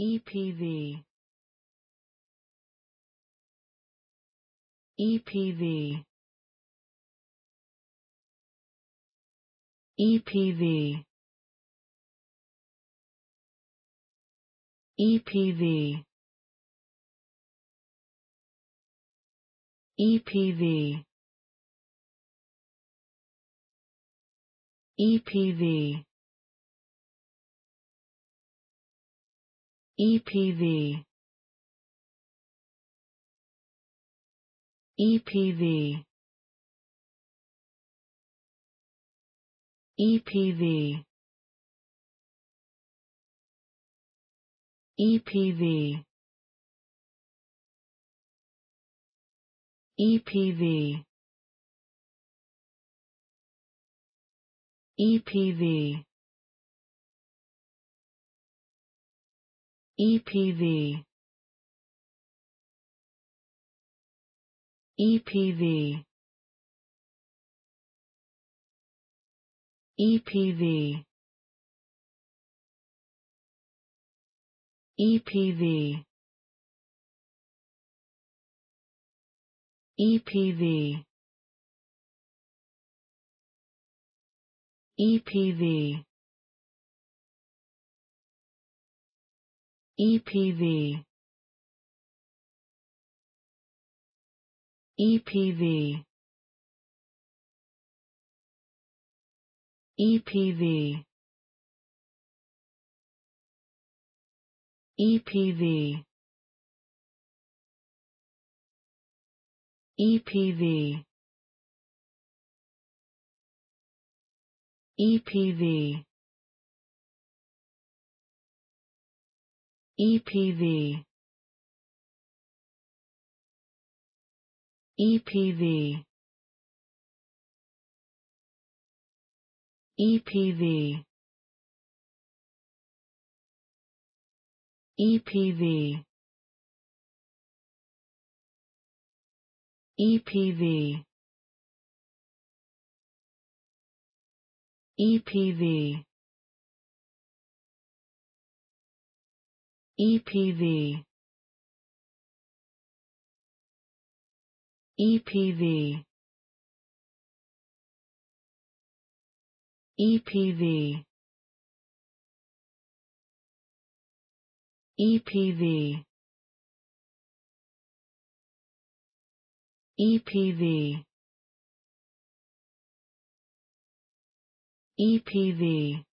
EPV EPV EPV EPV EPV EPV EPV EPV EPV EPV EPV EPV EPV EPV EPV EPV EPV EPV EPV EPV EPV EPV EPV EPV EPV EPV EPV EPV EPV EPV EPV EPV EPV EPV EPV EPV